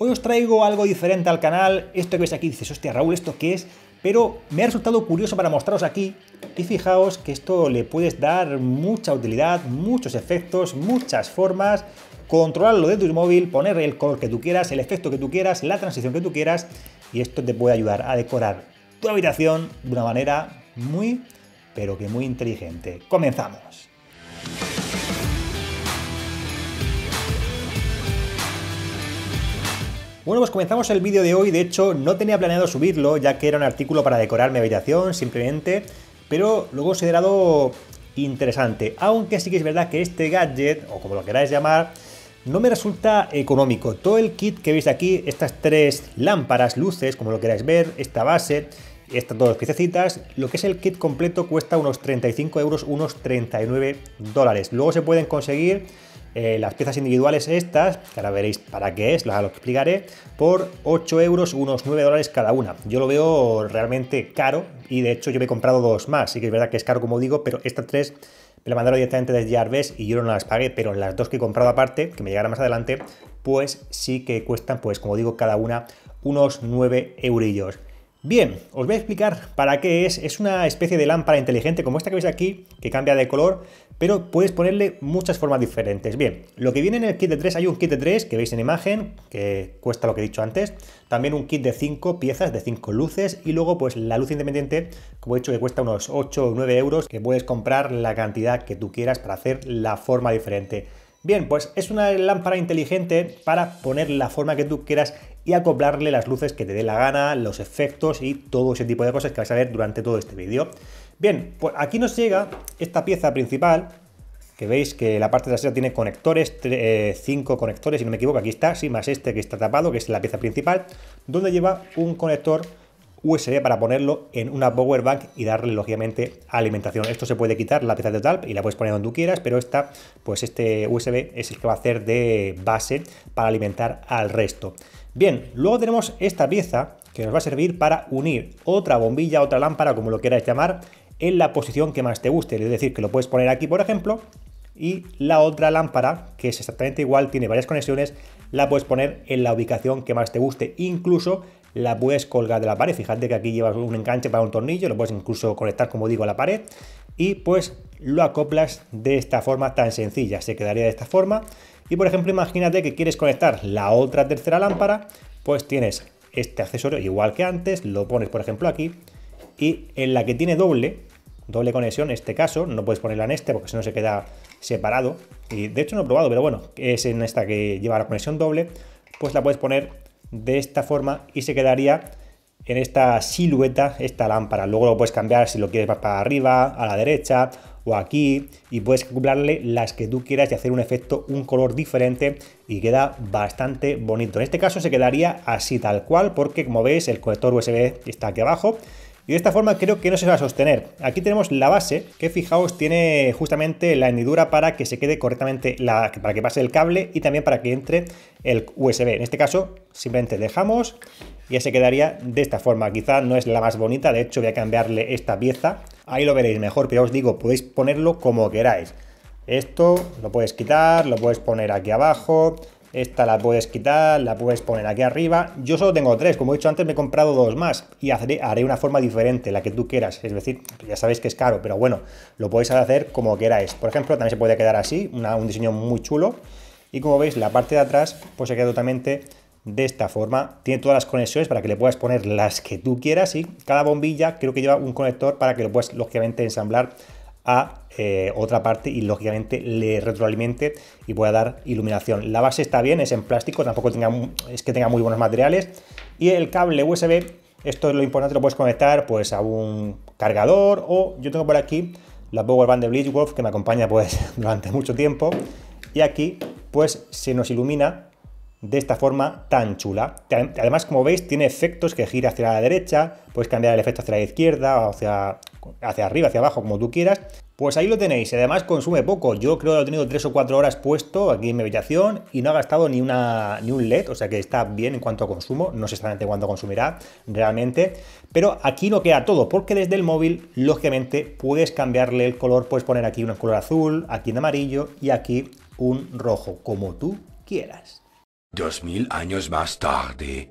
Hoy os traigo algo diferente al canal, esto que veis aquí dices, hostia Raúl, ¿esto qué es? Pero me ha resultado curioso para mostraros aquí y fijaos que esto le puedes dar mucha utilidad, muchos efectos, muchas formas, controlarlo de tu móvil, poner el color que tú quieras, el efecto que tú quieras, la transición que tú quieras y esto te puede ayudar a decorar tu habitación de una manera muy, pero que muy inteligente. ¡Comenzamos! Bueno, pues comenzamos el vídeo de hoy, de hecho no tenía planeado subirlo, ya que era un artículo para decorar mi habitación, simplemente, pero lo he considerado interesante, aunque sí que es verdad que este gadget, o como lo queráis llamar, no me resulta económico. Todo el kit que veis aquí, estas tres lámparas, luces, como lo queráis ver, esta base, estas dos piececitas, lo que es el kit completo cuesta unos 35 euros, unos 39 dólares. Luego se pueden conseguir eh, las piezas individuales estas, que ahora veréis para qué es, las lo explicaré, por 8 euros, unos 9 dólares cada una. Yo lo veo realmente caro y de hecho yo me he comprado dos más, sí que es verdad que es caro como digo, pero estas tres me las mandaron directamente desde Jarves y yo no las pagué, pero las dos que he comprado aparte, que me llegará más adelante, pues sí que cuestan, pues como digo, cada una unos 9 eurillos. Bien, os voy a explicar para qué es. Es una especie de lámpara inteligente como esta que veis aquí, que cambia de color, pero puedes ponerle muchas formas diferentes. Bien, lo que viene en el kit de 3, hay un kit de 3 que veis en imagen, que cuesta lo que he dicho antes, también un kit de 5 piezas, de 5 luces, y luego pues la luz independiente, como he dicho, que cuesta unos 8 o 9 euros, que puedes comprar la cantidad que tú quieras para hacer la forma diferente. Bien, pues es una lámpara inteligente para poner la forma que tú quieras y acoplarle las luces que te dé la gana, los efectos y todo ese tipo de cosas que vas a ver durante todo este vídeo. Bien, pues aquí nos llega esta pieza principal, que veis que la parte trasera tiene conectores, 5 eh, conectores, si no me equivoco, aquí está, sí, más este que está tapado, que es la pieza principal, donde lleva un conector USB para ponerlo en una power bank y darle lógicamente alimentación. Esto se puede quitar la pieza de talp, y la puedes poner donde tú quieras, pero esta, pues este USB es el que va a hacer de base para alimentar al resto. Bien, luego tenemos esta pieza que nos va a servir para unir otra bombilla, otra lámpara, como lo queráis llamar, en la posición que más te guste. Es decir, que lo puedes poner aquí, por ejemplo, y la otra lámpara, que es exactamente igual, tiene varias conexiones, la puedes poner en la ubicación que más te guste. Incluso la puedes colgar de la pared. Fíjate que aquí llevas un enganche para un tornillo, lo puedes incluso conectar, como digo, a la pared. Y pues lo acoplas de esta forma tan sencilla. Se quedaría de esta forma y por ejemplo, imagínate que quieres conectar la otra tercera lámpara, pues tienes este accesorio igual que antes, lo pones por ejemplo aquí, y en la que tiene doble, doble conexión, en este caso, no puedes ponerla en este porque si no se queda separado, y de hecho no he probado, pero bueno, es en esta que lleva la conexión doble, pues la puedes poner de esta forma y se quedaría en esta silueta esta lámpara. Luego lo puedes cambiar si lo quieres más para arriba, a la derecha aquí y puedes cumplirle las que tú quieras y hacer un efecto, un color diferente y queda bastante bonito. En este caso se quedaría así tal cual porque como veis el conector USB está aquí abajo y de esta forma creo que no se va a sostener. Aquí tenemos la base, que fijaos tiene justamente la hendidura para que se quede correctamente, la, para que pase el cable y también para que entre el USB. En este caso simplemente dejamos y ya se quedaría de esta forma. Quizá no es la más bonita, de hecho voy a cambiarle esta pieza Ahí lo veréis mejor, pero os digo, podéis ponerlo como queráis. Esto lo puedes quitar, lo puedes poner aquí abajo, esta la puedes quitar, la puedes poner aquí arriba. Yo solo tengo tres, como he dicho antes, me he comprado dos más y haré, una forma diferente, la que tú quieras. Es decir, ya sabéis que es caro, pero bueno, lo podéis hacer como queráis. Por ejemplo, también se puede quedar así, un diseño muy chulo. Y como veis, la parte de atrás pues se queda totalmente de esta forma tiene todas las conexiones para que le puedas poner las que tú quieras y cada bombilla creo que lleva un conector para que lo puedas lógicamente ensamblar a eh, otra parte y lógicamente le retroalimente y pueda dar iluminación. La base está bien, es en plástico, tampoco tenga, es que tenga muy buenos materiales y el cable USB, esto es lo importante, lo puedes conectar pues a un cargador o yo tengo por aquí la Power Band de Blitzwolf que me acompaña pues durante mucho tiempo y aquí pues se nos ilumina de esta forma tan chula. Además, como veis, tiene efectos que gira hacia la derecha, puedes cambiar el efecto hacia la izquierda, o hacia, hacia arriba, hacia abajo, como tú quieras. Pues ahí lo tenéis, además consume poco. Yo creo que lo he tenido 3 o 4 horas puesto aquí en mi habitación y no ha gastado ni, una, ni un LED, o sea que está bien en cuanto a consumo, no sé exactamente cuándo consumirá realmente, pero aquí no queda todo, porque desde el móvil, lógicamente, puedes cambiarle el color, puedes poner aquí un color azul, aquí un amarillo y aquí un rojo, como tú quieras. 2000 años más tarde.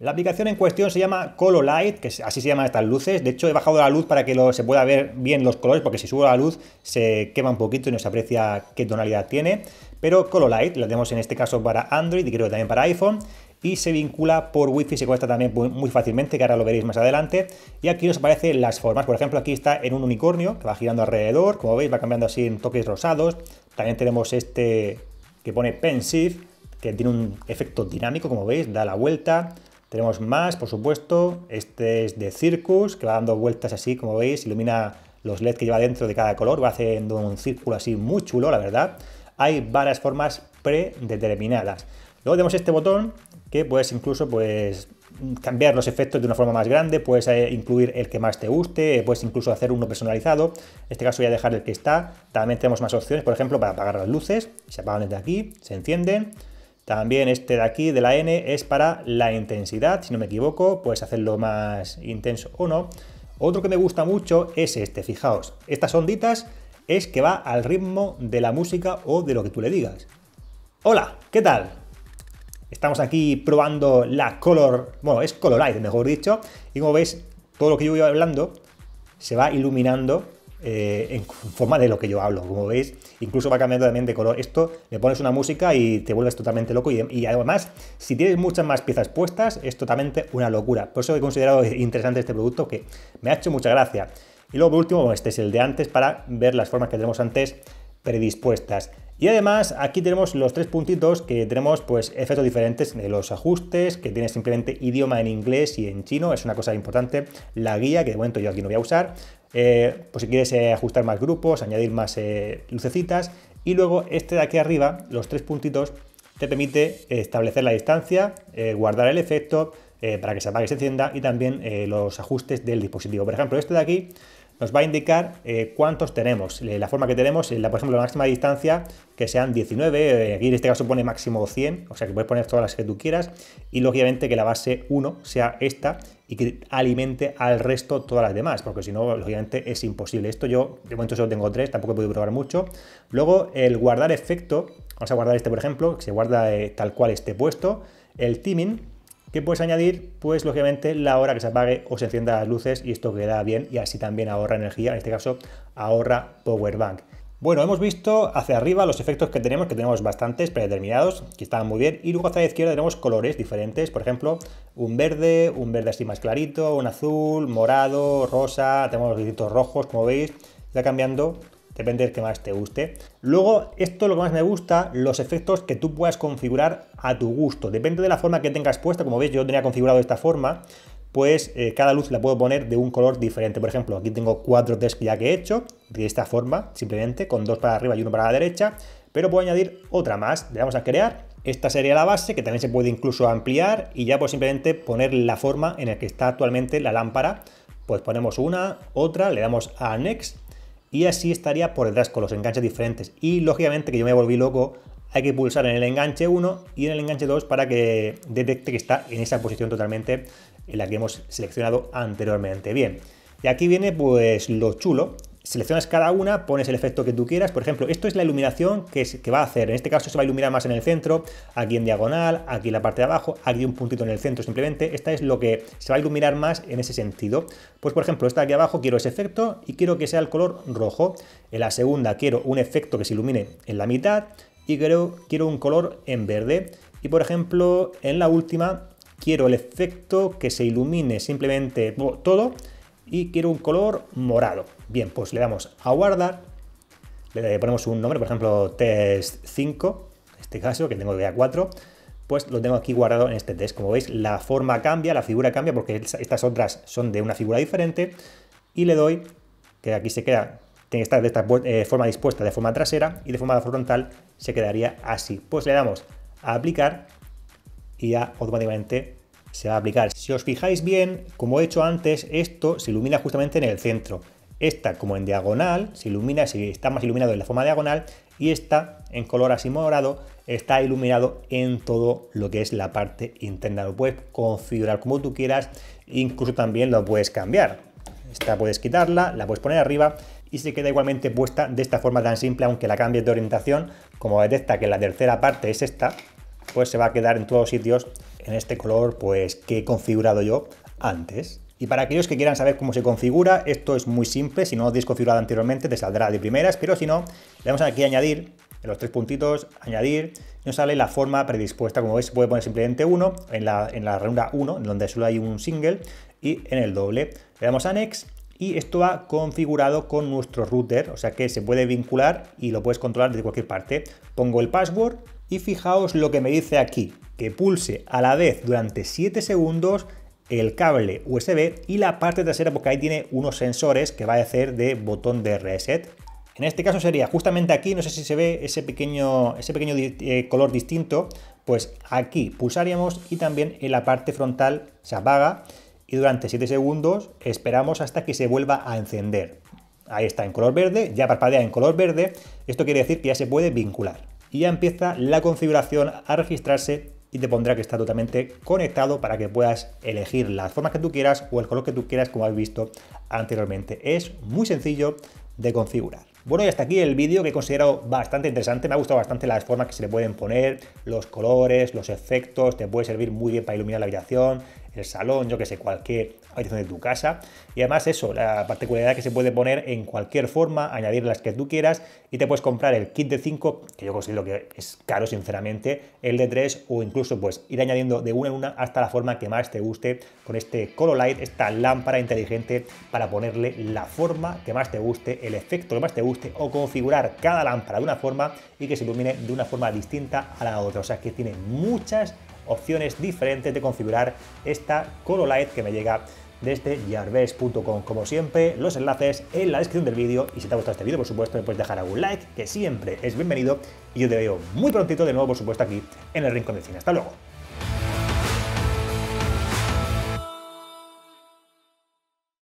La aplicación en cuestión se llama Cololight, que así se llaman estas luces. De hecho, he bajado la luz para que se pueda ver bien los colores, porque si subo la luz se quema un poquito y no se aprecia qué tonalidad tiene. Pero Cololight la tenemos en este caso para Android y creo que también para iPhone. Y se vincula por Wi-Fi, se cuesta también muy fácilmente, que ahora lo veréis más adelante. Y aquí nos aparecen las formas. Por ejemplo, aquí está en un unicornio que va girando alrededor. Como veis, va cambiando así en toques rosados. También tenemos este que pone Pensive que tiene un efecto dinámico, como veis, da la vuelta. Tenemos más, por supuesto. Este es de Circus, que va dando vueltas así, como veis, ilumina los LED que lleva dentro de cada color, va haciendo un círculo así muy chulo, la verdad. Hay varias formas predeterminadas. Luego tenemos este botón que puedes incluso pues cambiar los efectos de una forma más grande, puedes eh, incluir el que más te guste, puedes incluso hacer uno personalizado. En este caso voy a dejar el que está. También tenemos más opciones, por ejemplo, para apagar las luces. Se apagan desde aquí, se encienden. También este de aquí, de la N, es para la intensidad, si no me equivoco, puedes hacerlo más intenso o no. Otro que me gusta mucho es este, fijaos, estas onditas es que va al ritmo de la música o de lo que tú le digas. Hola, ¿qué tal? Estamos aquí probando la Color, bueno, es Colorite, mejor dicho, y como veis, todo lo que yo voy hablando se va iluminando eh, en forma de lo que yo hablo, como veis, incluso va cambiando también de color. Esto le pones una música y te vuelves totalmente loco y, además, si tienes muchas más piezas puestas, es totalmente una locura. Por eso he considerado interesante este producto que me ha hecho mucha gracia. Y luego por último, este es el de antes para ver las formas que tenemos antes predispuestas. Y además aquí tenemos los tres puntitos que tenemos pues efectos diferentes de los ajustes, que tiene simplemente idioma en inglés y en chino, es una cosa importante, la guía que de momento yo aquí no voy a usar, eh, pues si quieres eh, ajustar más grupos, añadir más eh, lucecitas. Y luego este de aquí arriba, los tres puntitos, te permite establecer la distancia, guardar el efecto para que se apague y se encienda y también los ajustes del dispositivo. Por ejemplo, este de aquí nos va a indicar eh, cuántos tenemos. Eh, la forma que tenemos, eh, la, por ejemplo, la máxima distancia, que sean 19, aquí en este caso pone máximo 100, o sea que puedes poner todas las que tú quieras, y lógicamente que la base 1 sea esta y que alimente al resto todas las demás, porque si no, lógicamente es imposible. Esto yo, de momento solo tengo 3, tampoco he podido probar mucho. Luego, el guardar efecto, vamos a guardar este por ejemplo, que se guarda tal cual esté puesto, el timing, ¿Qué puedes añadir? Pues lógicamente la hora que se apague o se encienda las luces y esto queda bien y así también ahorra energía, en este caso ahorra power bank. Bueno, hemos visto hacia arriba los efectos que tenemos, que tenemos bastantes predeterminados, que estaban muy bien, y luego hacia la izquierda tenemos colores diferentes, por ejemplo, un verde, un verde así más clarito, un azul, morado, rosa, tenemos los distintos rojos, como veis, ya cambiando depende del que más te guste. Luego, esto lo que más me gusta, los efectos que tú puedas configurar a tu gusto. Depende de la forma que tengas puesta, como veis yo tenía configurado de esta forma, pues eh, cada luz la puedo poner de un color diferente. Por ejemplo, aquí tengo cuatro test ya que he hecho, de esta forma, simplemente, con dos para arriba y uno para la derecha, pero puedo añadir otra más, le damos a crear, esta sería la base, que también se puede incluso ampliar, y ya pues simplemente poner la forma en la que está actualmente la lámpara, pues ponemos una, otra, le damos a Next, y así estaría por detrás con los enganches diferentes. Y lógicamente que yo me volví loco, hay que pulsar en el enganche 1 y en el enganche 2 para que detecte que está en esa posición totalmente en la que hemos seleccionado anteriormente. Bien, y aquí viene pues lo chulo seleccionas cada una, pones el efecto que tú quieras. Por ejemplo, esto es la iluminación que, va a hacer. En este caso se va a iluminar más en el centro, aquí en diagonal, aquí en la parte de abajo, aquí un puntito en el centro simplemente. Esta es lo que se va a iluminar más en ese sentido. Pues por ejemplo, esta aquí abajo quiero ese efecto y quiero que sea el color rojo. En la segunda quiero un efecto que se ilumine en la mitad y quiero un color en verde. Y por ejemplo, en la última quiero el efecto que se ilumine simplemente todo y quiero un color morado. Bien, pues le damos a guardar, le ponemos un nombre, por ejemplo, test 5, en este caso, que tengo de A4, pues lo tengo aquí guardado en este test. Como veis, la forma cambia, la figura cambia, porque estas otras son de una figura diferente, y le doy, que aquí se queda, tiene que estar de esta eh, forma dispuesta de forma trasera, y de forma frontal se quedaría así. Pues le damos a aplicar y ya automáticamente se va a aplicar. Si os fijáis bien, como he hecho antes, esto se ilumina justamente en el centro. Esta como en diagonal, se ilumina, si está más iluminado en la forma diagonal, y esta en color así morado está iluminado en todo lo que es la parte interna. Lo puedes configurar como tú quieras, incluso también lo puedes cambiar. Esta puedes quitarla, la puedes poner arriba y se queda igualmente puesta de esta forma tan simple, aunque la cambies de orientación, como detecta que la tercera parte es esta, pues se va a quedar en todos sitios en este color pues que he configurado yo antes. Y para aquellos que quieran saber cómo se configura, esto es muy simple, si no lo has configurado anteriormente te saldrá de primeras, pero si no, le damos aquí a añadir, en los tres puntitos, añadir, nos sale la forma predispuesta, como veis se puede poner simplemente uno, en la, en la ranura 1, donde solo hay un single, y en el doble. Le damos a Next, y esto va configurado con nuestro router, o sea que se puede vincular y lo puedes controlar desde cualquier parte. Pongo el password, y fijaos lo que me dice aquí, que pulse a la vez durante 7 segundos el cable USB y la parte trasera porque ahí tiene unos sensores que va a hacer de botón de reset. En este caso sería justamente aquí, no sé si se ve ese pequeño, ese pequeño eh, color distinto, pues aquí pulsaríamos y también en la parte frontal se apaga y durante 7 segundos esperamos hasta que se vuelva a encender. Ahí está en color verde, ya parpadea en color verde, esto quiere decir que ya se puede vincular y ya empieza la configuración a registrarse y te pondrá que está totalmente conectado para que puedas elegir las formas que tú quieras o el color que tú quieras como habéis visto anteriormente. Es muy sencillo de configurar. Bueno y hasta aquí el vídeo que he considerado bastante interesante, me ha gustado bastante las formas que se le pueden poner, los colores, los efectos, te puede servir muy bien para iluminar la habitación, el salón, yo que sé, cualquier habitación de tu casa. Y además eso, la particularidad que se puede poner en cualquier forma, añadir las que tú quieras y te puedes comprar el kit de 5, que yo considero que es caro sinceramente, el de 3 o incluso pues ir añadiendo de una en una hasta la forma que más te guste con este color light, esta lámpara inteligente para ponerle la forma que más te guste, el efecto que más te guste o configurar cada lámpara de una forma y que se ilumine de una forma distinta a la otra. O sea que tiene muchas opciones diferentes de configurar esta color light que me llega desde este, yarves.com. Como siempre, los enlaces en la descripción del vídeo y si te ha gustado este vídeo, por supuesto, me puedes dejar algún like, que siempre es bienvenido y yo te veo muy prontito de nuevo, por supuesto, aquí en el Rincón del Cine. Hasta luego.